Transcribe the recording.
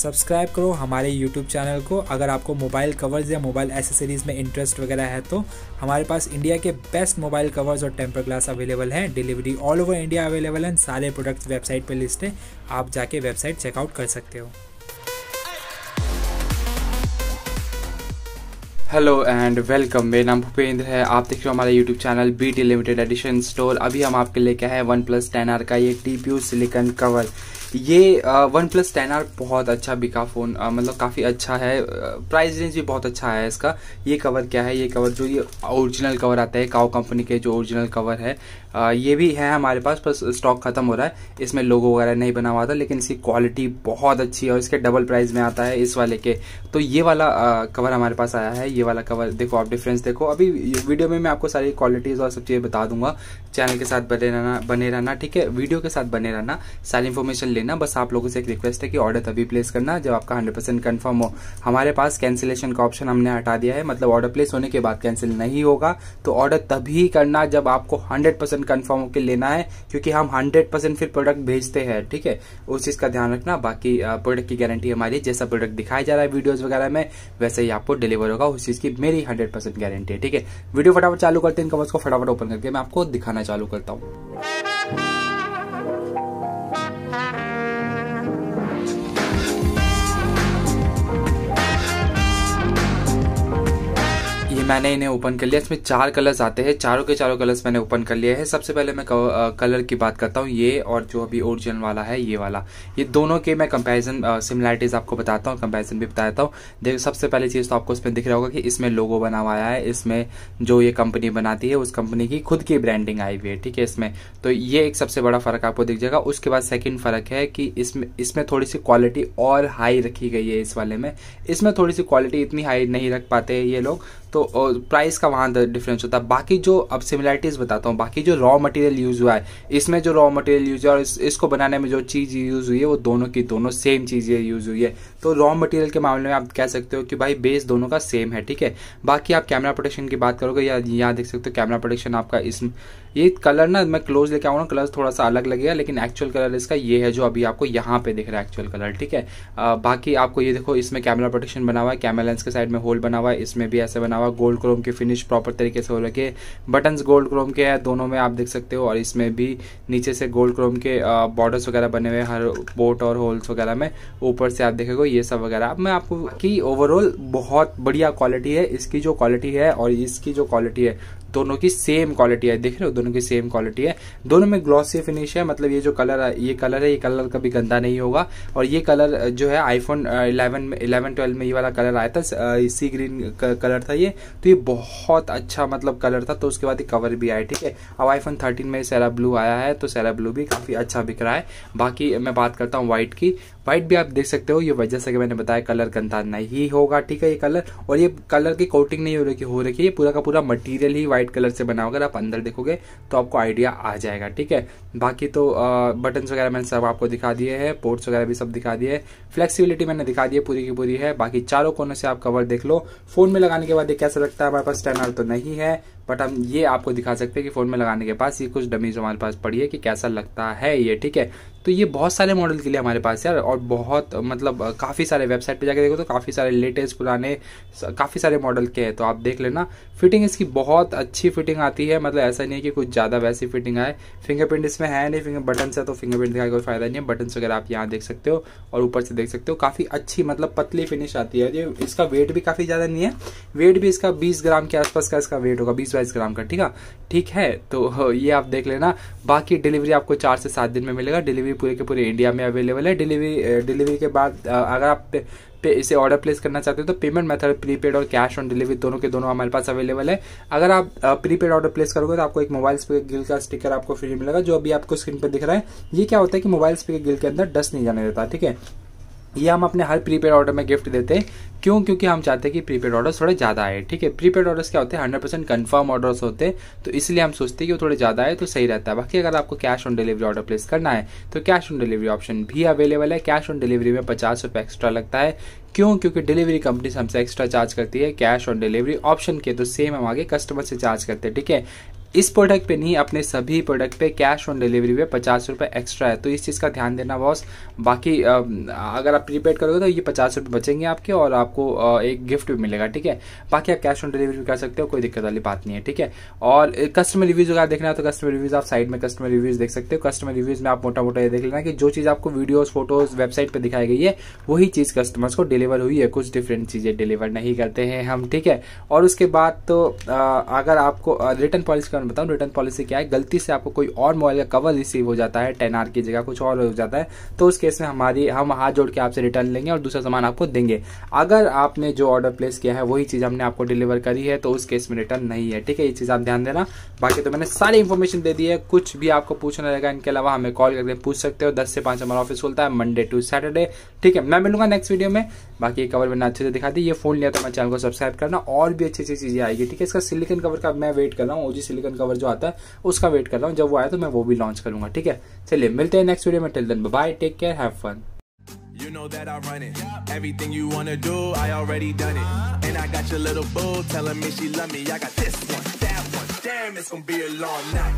Subscribe करो हमारे YouTube channel को अगर आपको मोबाइल कवर्स या मोबाइल एसेसरीज़ में इंटरेस्ट वगैरह है तो हमारे पास इंडिया के बेस्ट मोबाइल कवर्स और टेम्पर ग्लास अवेलेबल हैं delivery all over India available हैं सारे प्रोडक्ट्स वेबसाइट पर लिस्ट हैं आप जाके वेबसाइट चेकआउट कर सकते हो हेलो एंड वेलकम मेरा नाम भूपेंद्र है आप देख रहे हो हमारा YouTube channel B T limited edition store अभी हम आपके लेके आए हैं वन प्लस टेन आर का ये T P U silicon cover ये वन प्लस टेन आर बहुत अच्छा बिका फ़ोन मतलब काफ़ी अच्छा है प्राइस रेंज भी बहुत अच्छा है इसका ये कवर क्या है ये कवर जो ये ओरिजिनल कवर आता है काओ कंपनी के जो ओरिजिनल कवर है आ, ये भी है हमारे पास बस स्टॉक ख़त्म हो रहा है इसमें लोगो वगैरह नहीं बना हुआ था लेकिन इसकी क्वालिटी बहुत अच्छी है और इसके डबल प्राइस में आता है इस वाले के तो ये वाला आ, कवर हमारे पास आया है ये वाला कवर देखो आप डिफरेंस देखो अभी वीडियो में मैं आपको सारी क्वालिटीज़ और सब चीज़ें बता दूंगा चैनल के साथ बने रहना बने रहना ठीक है वीडियो के साथ बने रहना सारी इन्फॉर्मेशन लेना बस आप लोगों से एक रिक्वेस्ट है कि ऑर्डर तभी प्लेस करना जब आपका हंड्रेड परसेंट कन्फर्म हो हमारे पास कैंसिलेशन का ऑप्शन हमने हटा दिया है मतलब ऑर्डर प्लेस होने के बाद कैंसिल नहीं होगा तो ऑर्डर तभी करना जब आपको हंड्रेड परसेंट कन्फर्म होकर लेना है क्योंकि हम हंड्रेड परसेंट फिर प्रोडक्ट भेजते हैं ठीक है उस चीज का ध्यान रखना बाकी प्रोडक्ट की गारंटी हमारी जैसा प्रोडक्ट दिखाया जा रहा है वीडियोज वगैरह में वैसे ही आपको डिलीवर होगा उस चीज की मेरी हंड्रेड परसेंट गारंटी है ठीक है वीडियो फटाफट चालू करते हैं इनका मतलब को फटाफट ओपन करके मैं आपको दिखाना चालू करता हूँ मैंने इन्हें ओपन कर लिया इसमें चार कलर्स आते हैं चारों के चारों कलर्स मैंने ओपन कर लिए हैं सबसे पहले मैं कलर की बात करता हूँ ये और जो अभी ओरिजिनल वाला है ये वाला ये दोनों के मैं कंपैरिजन सिमिलैरिटीज़ आपको बताता हूँ कंपैरिजन भी बताता हूँ देखो सबसे पहले चीज़ तो आपको इसमें दिख रहा होगा कि इसमें लोगो बना हुआ है इसमें जो ये कंपनी बनाती है उस कंपनी की खुद की ब्रांडिंग आई हुई है ठीक है इसमें तो ये एक सबसे बड़ा फ़र्क आपको दिख जाएगा उसके बाद सेकेंड फ़र्क है कि इसमें इसमें थोड़ी सी क्वालिटी और हाई रखी गई है इस वाले में इसमें थोड़ी सी क्वालिटी इतनी हाई नहीं रख पाते ये लोग तो प्राइस का वहाँ डिफरेंस होता है बाकी जो अब सिमिलैरिटीज़ बताता हूँ बाकी जो रॉ मटेरियल यूज़ हुआ है इसमें जो रॉ मटेरियल यूज़ हुआ है और इस, इसको बनाने में जो चीज़ यूज़ हुई है वो दोनों की दोनों सेम चीज़ें यूज़ हुई है तो रॉ मटेरियल के मामले में आप कह सकते हो कि भाई बेस दोनों का सेम है ठीक है बाकी आप कैमरा प्रोटेक्शन की बात करोगे या यहाँ देख सकते हो कैमरा प्रोटेक्शन आपका इसमें ये कलर ना मैं क्लोज लेके आऊँगा कलर थोड़ा सा अलग लगेगा लेकिन एक्चुअल कलर इसका ये है जो अभी आपको यहाँ पे दिख रहा है एक्चुअल कलर ठीक है बाकी आपको ये देखो इसमें कैमरा प्रोटेक्शन बना हुआ है कैमरा लेंस के साइड में होल बना हुआ है इसमें भी ऐसे बना हुआ अलावा गोल्ड क्रोम की फिनिश प्रॉपर तरीके से हो रखी है गोल्ड क्रोम के है दोनों में आप देख सकते हो और इसमें भी नीचे से गोल्ड क्रोम के बॉर्डर्स वगैरह बने हुए हैं हर बोट और होल्स वगैरह में ऊपर से आप देखेगा ये सब वगैरह मैं आपको की ओवरऑल बहुत बढ़िया क्वालिटी है इसकी जो क्वालिटी है और इसकी जो क्वालिटी है दोनों की सेम क्वालिटी है देख रहे हो दोनों की सेम क्वालिटी है दोनों में ग्लॉसी फिनिश है मतलब ये जो कलर है ये कलर है ये कलर कभी गंदा नहीं होगा और ये कलर जो है आईफोन इलेवन में इलेवन ट्वेल्व में ये वाला कलर आया था सी ग्रीन कलर था ये तो ये बहुत अच्छा मतलब कलर था तो उसके बाद ये कवर भी आया ठीक है अब आईफोन थर्टीन में सेरा ब्लू आया है तो सेरा ब्लू भी काफ़ी अच्छा बिक रहा है बाकी मैं बात करता हूँ व्हाइट की व्हाइट भी आप देख सकते हो ये वजह से मैंने बताया कलर गंदा नहीं होगा ठीक है ये कलर और ये कलर की कोटिंग नहीं हो रही हो रही है ये पूरा का पूरा मटेरियल ही व्हाइट कलर से बना अगर आप अंदर देखोगे तो आपको आइडिया आ जाएगा ठीक है बाकी तो बटन वगैरह मैंने सब आपको दिखा दिए हैं पोर्ट्स वगैरह भी सब दिखा दिए फ्लेक्सीबिलिटी मैंने दिखा दी है पूरी की पूरी है बाकी चारों कोनों से आप कवर देख लो फोन में लगाने के बाद ये कैसा लगता है हमारे पास टेन तो नहीं है बट हम ये आपको दिखा सकते हैं कि फ़ोन में लगाने के पास ये कुछ डमीज हमारे पास पड़ी है कि कैसा लगता है ये ठीक है तो ये बहुत सारे मॉडल के लिए हमारे पास यार और बहुत मतलब काफ़ी सारे वेबसाइट पे जाके देखो तो काफ़ी सारे लेटेस्ट पुराने काफ़ी सारे मॉडल के हैं तो आप देख लेना फिटिंग इसकी बहुत अच्छी फिटिंग आती है मतलब ऐसा नहीं है कि कुछ ज़्यादा वैसी फिटिंग आए फिंगरप्रिंट इसमें है नहीं फिंगर बटन है तो फिंगरप्रिंट का कोई फ़ायदा नहीं है बटन्स वगैरह आप यहाँ देख सकते हो और ऊपर से देख सकते हो काफ़ी अच्छी मतलब पतली फिनिश आती है ये इसका वेट भी काफ़ी ज़्यादा नहीं है वेट भी इसका बीस ग्राम के आसपास का इसका वेट होगा बीस बीस बाईस ग्राम का ठीक है ठीक है तो हाँ, ये आप देख लेना बाकी डिलीवरी आपको चार से सात दिन में मिलेगा डिलीवरी पूरे के पूरे इंडिया में अवेलेबल है डिलीवरी डिलीवरी के बाद अगर आप पे, पे इसे ऑर्डर प्लेस करना चाहते हो तो पेमेंट मेथड प्रीपेड और कैश ऑन डिलीवरी दोनों के दोनों हमारे पास अवेलेबल है अगर आप प्रीपेड ऑर्डर प्लेस करोगे तो आपको एक मोबाइल स्पीकर गिल का स्टिकर आपको फ्री मिलेगा जो अभी आपको स्क्रीन पर दिख रहा है ये क्या होता है कि मोबाइल पे गिल के अंदर डस्ट नहीं जाने देता ठीक है ये हम अपने हर प्रीपेड ऑर्डर में गिफ्ट देते हैं क्यों क्योंकि हम चाहते हैं कि प्रीपेड ऑर्डर्स थोड़े ज़्यादा आए ठीक है प्रीपेड ऑर्डर्स क्या होते हैं हंड्रेड परसेंट कन्फर्म ऑर्डर्स होते हैं तो इसलिए हम सोचते हैं कि वो थोड़े ज़्यादा आए तो सही रहता है बाकी अगर आपको cash on delivery order place करना है तो कैश ऑन डिलीवरी ऑप्शन भी अवेलेबल है कैश ऑन डिलीवरी में पचास रुपये एक्स्ट्रा लगता है क्यों क्योंकि डिलीवरी कंपनी हमसे एक्स्ट्रा चार्ज करती है कैश ऑन डिलीवरी ऑप्शन के तो सेम हम आगे कस्टमर से चार्ज करते हैं ठीक है इस प्रोडक्ट पे नहीं अपने सभी प्रोडक्ट पे कैश ऑन डिलीवरी पे पचास रुपये एक्स्ट्रा है तो इस चीज़ का ध्यान देना बॉस बाकी अगर आप प्रीपेड करोगे तो ये पचास रुपये बचेंगे आपके और आपको एक गिफ्ट भी मिलेगा ठीक है बाकी आप कैश ऑन डिलीवरी भी कर सकते हो कोई दिक्कत वाली बात नहीं है ठीक है और कस्टमर रिव्यूज अगर देखना है तो कस्टमर रिव्यूज आप साइड में कस्टमर रिव्यूज देख सकते हो कस्टमर रिव्यूज में आप मोटा मोटा ये देख लेना कि जो चीज़ आपको वीडियोज फोटोज वेबसाइट पर दिखाई गई है वही चीज़ कस्टमर्स को डिलीवर हुई है कुछ डिफरेंट चीज़ें डिलीवर नहीं करते हैं हम ठीक है और उसके बाद तो अगर आपको रिटर्न पॉलिसी कारण बताऊँ रिटर्न पॉलिसी क्या है गलती से आपको कोई और मोबाइल का कवर रिसीव हो जाता है टेन आर की जगह कुछ और हो जाता है तो उस केस में हमारी हम हाथ जोड़ के आपसे रिटर्न लेंगे और दूसरा सामान आपको देंगे अगर आपने जो ऑर्डर प्लेस किया है वही चीज़ हमने आपको डिलीवर करी है तो उस केस में रिटर्न नहीं है ठीक है ये चीज़ आप ध्यान देना बाकी तो मैंने सारी इन्फॉर्मेशन दे दी है कुछ भी आपको पूछना रहेगा इनके अलावा हमें कॉल करके पूछ सकते हो दस से पाँच हमारा ऑफिस खुलता है मंडे टू सैटरडे ठीक है मैं मिलूंगा नेक्स्ट वीडियो में बाकी कवर मैंने अच्छे से दिखा दी ये फोन लिया तो मैं चैनल को सब्सक्राइब करना और भी अच्छी अच्छी चीज़ें आएगी ठीक है इसका सिलिकन कवर का मैं वेट कर रहा हूँ ओजी सिलिकन कवर जो आता है उसका वेट कर रहा हूँ जब वो आया तो मैं वो भी लॉन्च करूंगा ठीक है चलिए मिलते हैं नेक्स्ट वीडियो में till then bye take care have fun You know that I run it. Everything you wanna do, I already done it. And I got your little boo telling me she love me. I got this one, that one. Damn, it's gonna be a long night.